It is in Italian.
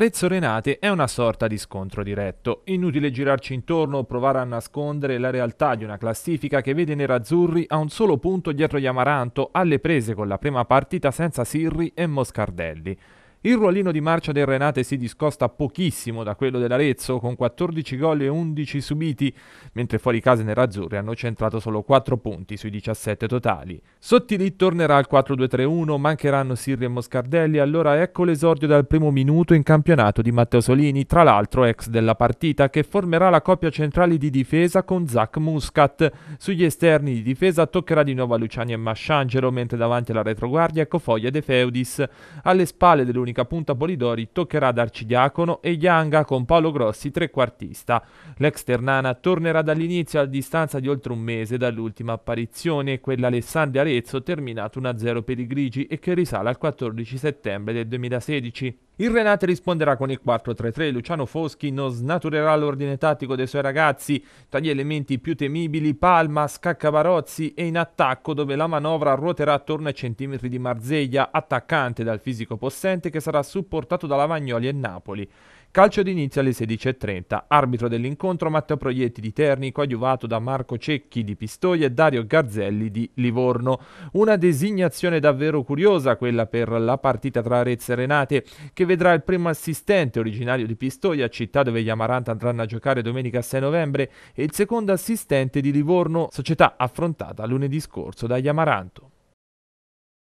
Arezzo Renate è una sorta di scontro diretto. Inutile girarci intorno o provare a nascondere la realtà di una classifica che vede i nerazzurri a un solo punto dietro gli Amaranto, alle prese con la prima partita senza Sirri e Moscardelli. Il ruolino di marcia del Renate si discosta pochissimo da quello dell'Arezzo, con 14 gol e 11 subiti, mentre fuori casa nerazzurri hanno centrato solo 4 punti sui 17 totali. Sottili tornerà al 4-2-3-1, mancheranno Sirri e Moscardelli, allora ecco l'esordio dal primo minuto in campionato di Matteo Solini, tra l'altro ex della partita, che formerà la coppia centrale di difesa con Zach Muscat. Sugli esterni di difesa toccherà di nuovo a Luciani e Masciangelo, mentre davanti alla retroguardia ecco Foglia De Feudis. Alle spalle dell'Unione all'unica punta Polidori toccherà ad Arcidiacono e Yanga con Paolo Grossi trequartista. L'ex Ternana tornerà dall'inizio a distanza di oltre un mese dall'ultima apparizione, quella Alessandria Arezzo terminato 1-0 per i Grigi e che risale al 14 settembre del 2016. Il Renate risponderà con il 4-3-3, Luciano Foschi non snaturerà l'ordine tattico dei suoi ragazzi, tra gli elementi più temibili Palma, Scaccabarozzi e in attacco dove la manovra ruoterà attorno ai centimetri di Marzeglia, attaccante dal fisico possente che sarà supportato da Lavagnoli e Napoli. Calcio d'inizio alle 16.30. Arbitro dell'incontro Matteo Proietti di Terni, coadiuvato da Marco Cecchi di Pistoia e Dario Garzelli di Livorno. Una designazione davvero curiosa quella per la partita tra Arezzo e Renate, che vedrà il primo assistente originario di Pistoia, città dove gli Amaranta andranno a giocare domenica 6 novembre, e il secondo assistente di Livorno, società affrontata lunedì scorso dagli Amaranto.